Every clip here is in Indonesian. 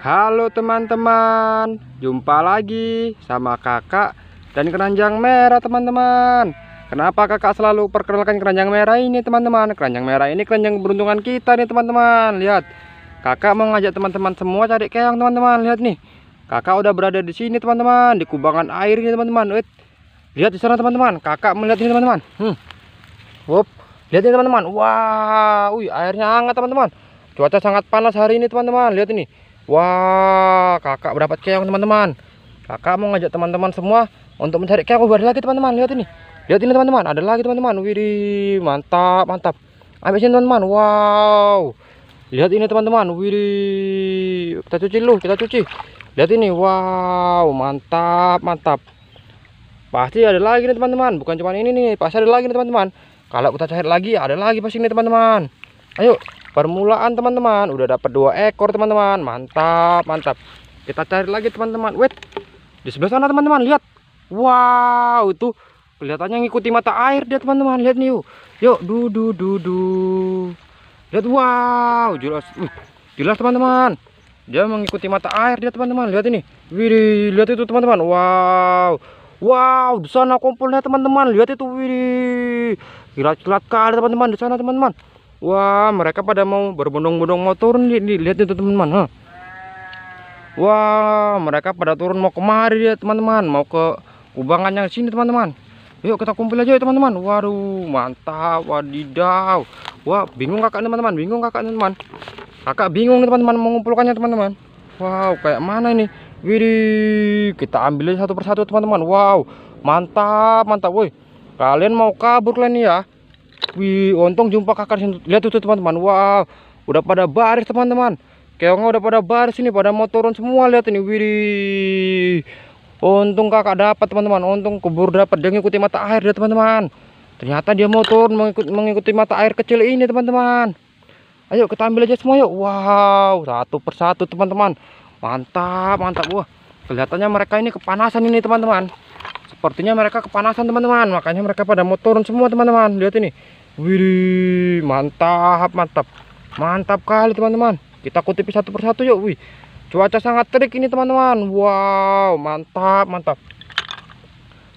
Halo teman-teman, jumpa lagi sama kakak dan keranjang merah teman-teman Kenapa kakak selalu perkenalkan keranjang merah ini teman-teman Keranjang merah ini keranjang beruntungan kita nih teman-teman Lihat, kakak mau ngajak teman-teman semua cari keong teman-teman Lihat nih, kakak udah berada di sini teman-teman Di kubangan air ini teman-teman Lihat di sana teman-teman, kakak melihat ini teman-teman hmm. lihat ini teman-teman Wah, wow. airnya hangat teman-teman Cuaca sangat panas hari ini teman-teman Lihat ini Wah, kakak berdapat keong teman-teman. Kakak mau ngajak teman-teman semua untuk mencari keong. baru oh, lagi teman-teman, lihat ini. Lihat ini teman-teman, ada lagi teman-teman. Widih, mantap, mantap. Ambil sini teman-teman. Wow. Lihat ini teman-teman. Widih. Kita cuci dulu, kita cuci. Lihat ini. Wow, mantap, mantap. Pasti ada lagi nih teman-teman. Bukan cuma ini nih, pasti ada lagi nih teman-teman. Kalau kita cari lagi, ada lagi pasti nih teman-teman. Ayo, permulaan teman-teman udah dapat dua ekor teman-teman mantap mantap kita cari lagi teman-teman wait di sebelah sana teman-teman lihat wow itu kelihatannya ngikuti mata air dia teman-teman lihat nih yuk yuk du du du du lihat wow jelas uh, jelas teman-teman dia mengikuti mata air dia teman-teman lihat ini wiri, lihat itu teman-teman wow wow di sana kumpulnya teman-teman lihat itu wiri, kilat-kilat kali teman-teman di sana teman-teman Wah, mereka pada mau berbondong-bondong mau turun nih, lihat itu teman-teman. Huh. Wah, mereka pada turun mau kemari ya teman-teman, mau ke kubangan yang sini teman-teman. Yuk kita kumpul aja ya teman-teman. Waduh, mantap, wadidaw. Wah, bingung kakak teman-teman, bingung kakak teman-teman. Kakak bingung nih teman-teman mengumpulkannya teman-teman. Wow, kayak mana ini? Wiri, kita ambil satu persatu teman-teman. Wow, mantap, mantap, woi. Kalian mau kabur kalian ya? Wih, untung jumpa kakak sini. Lihat tuh teman-teman. Wow, udah pada baris teman-teman. Keongnya udah pada baris ini, pada mau turun semua. Lihat ini, wih, Untung kakak dapat teman-teman. Untung kubur dapat. Dia ngikuti mata air dia teman-teman. Ternyata dia mau turun mengikut, mengikuti mata air kecil ini teman-teman. Ayo kita ambil aja semua yuk. Wow, satu persatu teman-teman. Mantap, mantap. Wah kelihatannya mereka ini kepanasan ini teman-teman sepertinya mereka kepanasan teman-teman makanya mereka pada mau turun semua teman-teman lihat ini Wih, mantap, mantap. Mantap kali, teman-teman. Kita kutipi satu persatu yuk. Wih. Cuaca sangat terik ini, teman-teman. Wow, mantap, mantap.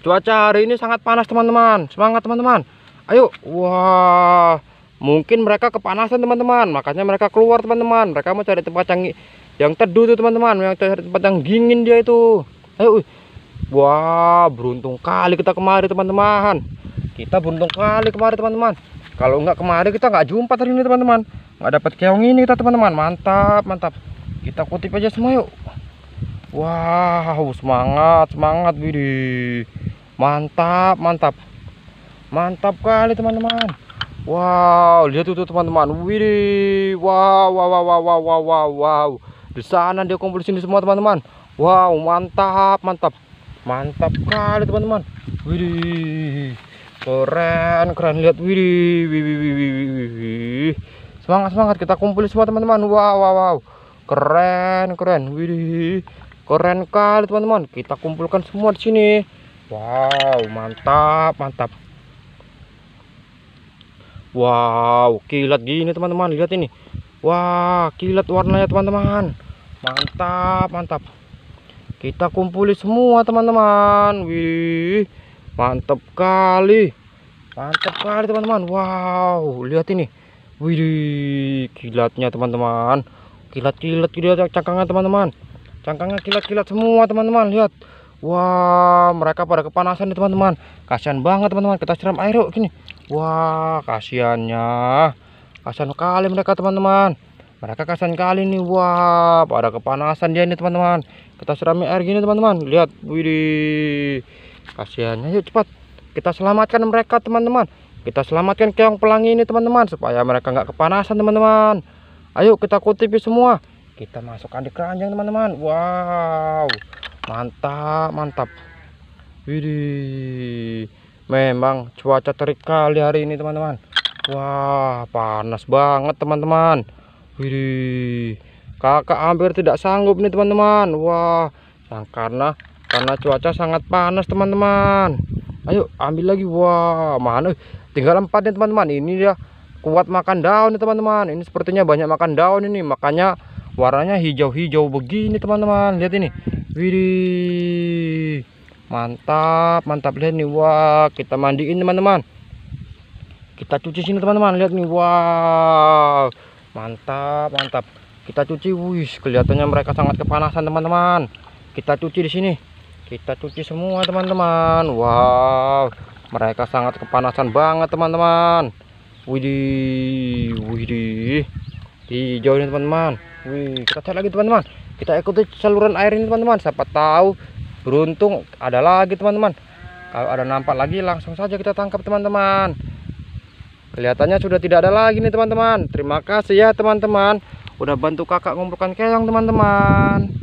Cuaca hari ini sangat panas, teman-teman. Semangat, teman-teman. Ayo. Wah. Mungkin mereka kepanasan, teman-teman. Makanya mereka keluar, teman-teman. Mereka mau cari tempat yang yang teduh tuh teman-teman yang tempat yang dingin dia itu ayo eh, wah beruntung kali kita kemari teman-teman kita beruntung kali kemari teman-teman kalau nggak kemari kita nggak jumpa hari ini teman-teman nggak dapat keong ini kita teman-teman mantap mantap kita kutip aja semua yuk wow semangat semangat widih mantap mantap mantap kali teman-teman wow lihat itu teman-teman widih wow wow wow wow wow wow wow di sana dia kumpul di sini semua teman-teman wow mantap mantap mantap kali teman-teman widih keren keren lihat widih widih widih widih semangat semangat kita kumpul semua teman-teman wow wow wow keren keren widih keren kali teman-teman kita kumpulkan semua di sini wow mantap mantap wow kilat gini teman-teman lihat ini Wah, kilat warnanya teman-teman. Mantap, mantap. Kita kumpuli semua teman-teman. Wih, mantap kali. Mantap kali teman-teman. Wow, lihat ini. Wih, kilatnya teman-teman. Kilat-kilat kilat cangkangnya teman-teman. Cangkangnya kilat-kilat semua teman-teman. Lihat. Wah, wow, mereka pada kepanasan nih teman-teman. Kasihan banget teman-teman. Kita siram air yuk sini. Wah, kasihannya. Kasihan kali mereka teman-teman. Mereka kasihan kali nih. Wah, pada kepanasan dia ini teman-teman. Kita serami air gini teman-teman. Lihat, widih. Kasihannya yuk cepat. Kita selamatkan mereka teman-teman. Kita selamatkan keong pelangi ini teman-teman supaya mereka nggak kepanasan teman-teman. Ayo kita kutipi semua. Kita masukkan di keranjang teman-teman. Wow. Mantap, mantap. Widih. Memang cuaca terik kali hari ini teman-teman Wah panas banget teman-teman Wih Kakak hampir tidak sanggup nih teman-teman Wah nah, karena karena cuaca sangat panas teman-teman Ayo ambil lagi Wah mana eh, tinggal empat nih teman-teman Ini dia kuat makan daun nih teman-teman Ini sepertinya banyak makan daun ini Makanya warnanya hijau-hijau begini teman-teman Lihat ini Wih Mantap mantap lihat nih Wah kita mandiin teman-teman kita cuci sini teman-teman lihat nih wow mantap mantap kita cuci wih kelihatannya mereka sangat kepanasan teman-teman kita cuci di sini kita cuci semua teman-teman wow mereka sangat kepanasan banget teman-teman widih widih hijau ini teman-teman wih kita cari lagi teman-teman kita ikuti saluran air ini teman-teman siapa tahu beruntung ada lagi teman-teman kalau ada nampak lagi langsung saja kita tangkap teman-teman Kelihatannya sudah tidak ada lagi nih teman-teman. Terima kasih ya teman-teman. Udah bantu kakak ngumpulkan keong teman-teman.